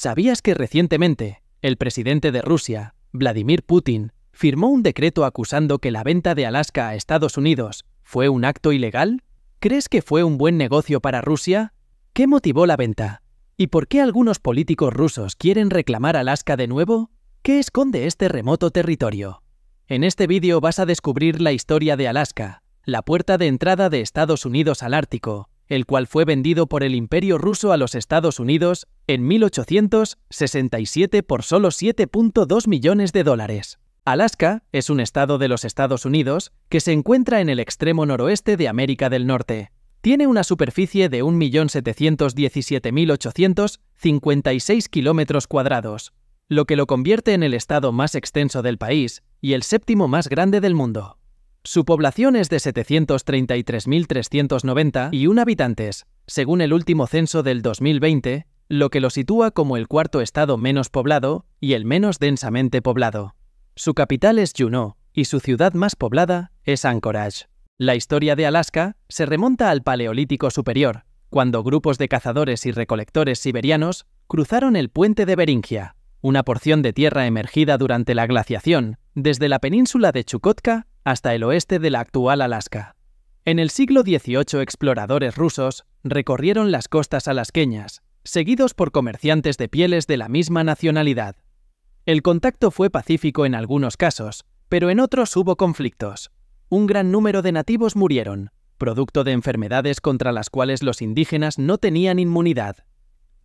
¿Sabías que recientemente el presidente de Rusia, Vladimir Putin, firmó un decreto acusando que la venta de Alaska a Estados Unidos fue un acto ilegal? ¿Crees que fue un buen negocio para Rusia? ¿Qué motivó la venta? ¿Y por qué algunos políticos rusos quieren reclamar Alaska de nuevo? ¿Qué esconde este remoto territorio? En este vídeo vas a descubrir la historia de Alaska, la puerta de entrada de Estados Unidos al Ártico, el cual fue vendido por el Imperio ruso a los Estados Unidos en 1867 por solo 7.2 millones de dólares. Alaska es un estado de los Estados Unidos que se encuentra en el extremo noroeste de América del Norte. Tiene una superficie de 1.717.856 kilómetros cuadrados, lo que lo convierte en el estado más extenso del país y el séptimo más grande del mundo. Su población es de un habitantes, según el último censo del 2020, lo que lo sitúa como el cuarto estado menos poblado y el menos densamente poblado. Su capital es Juneau y su ciudad más poblada es Anchorage. La historia de Alaska se remonta al Paleolítico Superior, cuando grupos de cazadores y recolectores siberianos cruzaron el puente de Beringia, una porción de tierra emergida durante la glaciación, desde la península de Chukotka hasta el oeste de la actual Alaska. En el siglo XVIII exploradores rusos recorrieron las costas alasqueñas, seguidos por comerciantes de pieles de la misma nacionalidad. El contacto fue pacífico en algunos casos, pero en otros hubo conflictos. Un gran número de nativos murieron, producto de enfermedades contra las cuales los indígenas no tenían inmunidad.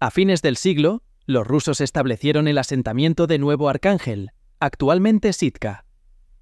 A fines del siglo, los rusos establecieron el asentamiento de Nuevo Arcángel, actualmente Sitka,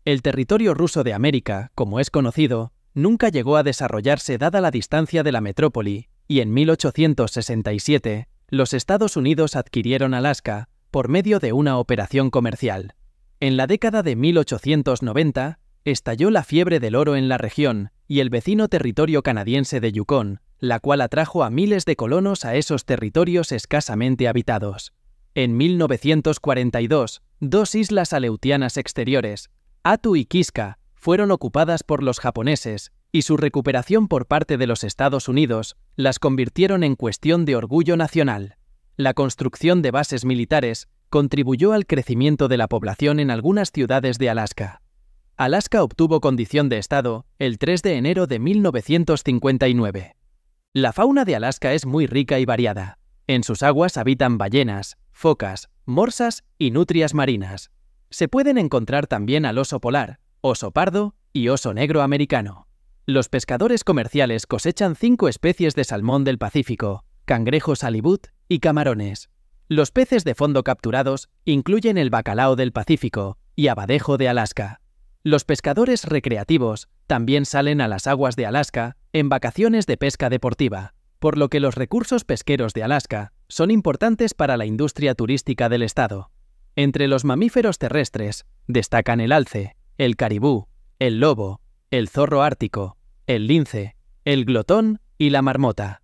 el territorio ruso de América, como es conocido, nunca llegó a desarrollarse dada la distancia de la metrópoli, y en 1867, los Estados Unidos adquirieron Alaska por medio de una operación comercial. En la década de 1890, estalló la fiebre del oro en la región y el vecino territorio canadiense de Yukon, la cual atrajo a miles de colonos a esos territorios escasamente habitados. En 1942, dos islas aleutianas exteriores, Atu y Kiska fueron ocupadas por los japoneses y su recuperación por parte de los Estados Unidos las convirtieron en cuestión de orgullo nacional. La construcción de bases militares contribuyó al crecimiento de la población en algunas ciudades de Alaska. Alaska obtuvo condición de Estado el 3 de enero de 1959. La fauna de Alaska es muy rica y variada. En sus aguas habitan ballenas, focas, morsas y nutrias marinas. Se pueden encontrar también al oso polar, oso pardo y oso negro americano. Los pescadores comerciales cosechan cinco especies de salmón del Pacífico, cangrejos alibut y camarones. Los peces de fondo capturados incluyen el bacalao del Pacífico y abadejo de Alaska. Los pescadores recreativos también salen a las aguas de Alaska en vacaciones de pesca deportiva, por lo que los recursos pesqueros de Alaska son importantes para la industria turística del estado. Entre los mamíferos terrestres destacan el alce, el caribú, el lobo, el zorro ártico, el lince, el glotón y la marmota.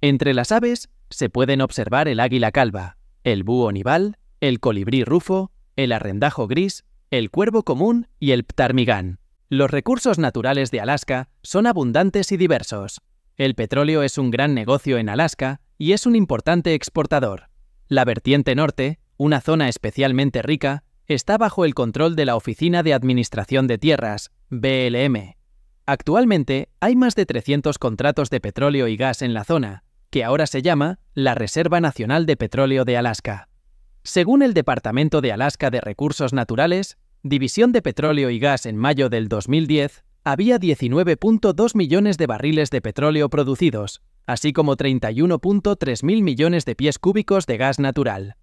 Entre las aves se pueden observar el águila calva, el búho nival, el colibrí rufo, el arrendajo gris, el cuervo común y el ptarmigán. Los recursos naturales de Alaska son abundantes y diversos. El petróleo es un gran negocio en Alaska y es un importante exportador. La vertiente norte una zona especialmente rica, está bajo el control de la Oficina de Administración de Tierras, BLM. Actualmente hay más de 300 contratos de petróleo y gas en la zona, que ahora se llama la Reserva Nacional de Petróleo de Alaska. Según el Departamento de Alaska de Recursos Naturales, División de Petróleo y Gas en mayo del 2010, había 19.2 millones de barriles de petróleo producidos, así como 31.3 mil millones de pies cúbicos de gas natural.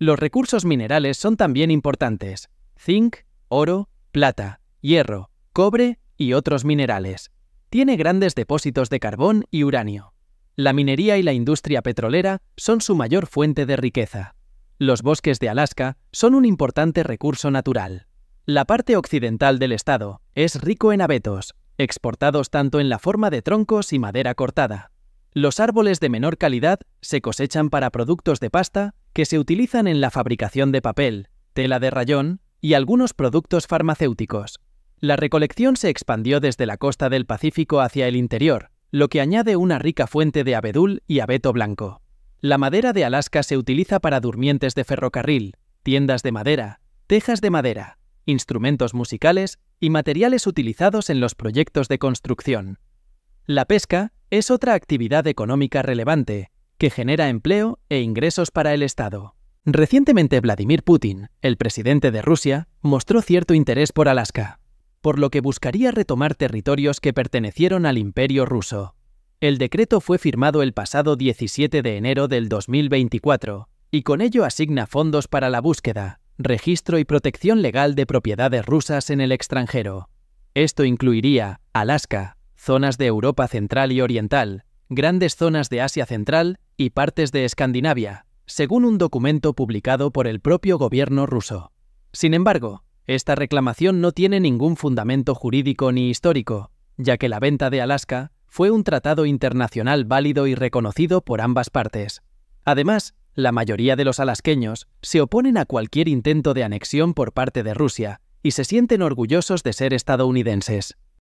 Los recursos minerales son también importantes. Zinc, oro, plata, hierro, cobre y otros minerales. Tiene grandes depósitos de carbón y uranio. La minería y la industria petrolera son su mayor fuente de riqueza. Los bosques de Alaska son un importante recurso natural. La parte occidental del estado es rico en abetos, exportados tanto en la forma de troncos y madera cortada. Los árboles de menor calidad se cosechan para productos de pasta que se utilizan en la fabricación de papel, tela de rayón y algunos productos farmacéuticos. La recolección se expandió desde la costa del Pacífico hacia el interior, lo que añade una rica fuente de abedul y abeto blanco. La madera de Alaska se utiliza para durmientes de ferrocarril, tiendas de madera, tejas de madera, instrumentos musicales y materiales utilizados en los proyectos de construcción. La pesca es otra actividad económica relevante, que genera empleo e ingresos para el Estado. Recientemente Vladimir Putin, el presidente de Rusia, mostró cierto interés por Alaska, por lo que buscaría retomar territorios que pertenecieron al imperio ruso. El decreto fue firmado el pasado 17 de enero del 2024, y con ello asigna fondos para la búsqueda, registro y protección legal de propiedades rusas en el extranjero. Esto incluiría Alaska, zonas de Europa central y oriental, grandes zonas de Asia central y partes de Escandinavia, según un documento publicado por el propio gobierno ruso. Sin embargo, esta reclamación no tiene ningún fundamento jurídico ni histórico, ya que la venta de Alaska fue un tratado internacional válido y reconocido por ambas partes. Además, la mayoría de los alasqueños se oponen a cualquier intento de anexión por parte de Rusia y se sienten orgullosos de ser estadounidenses.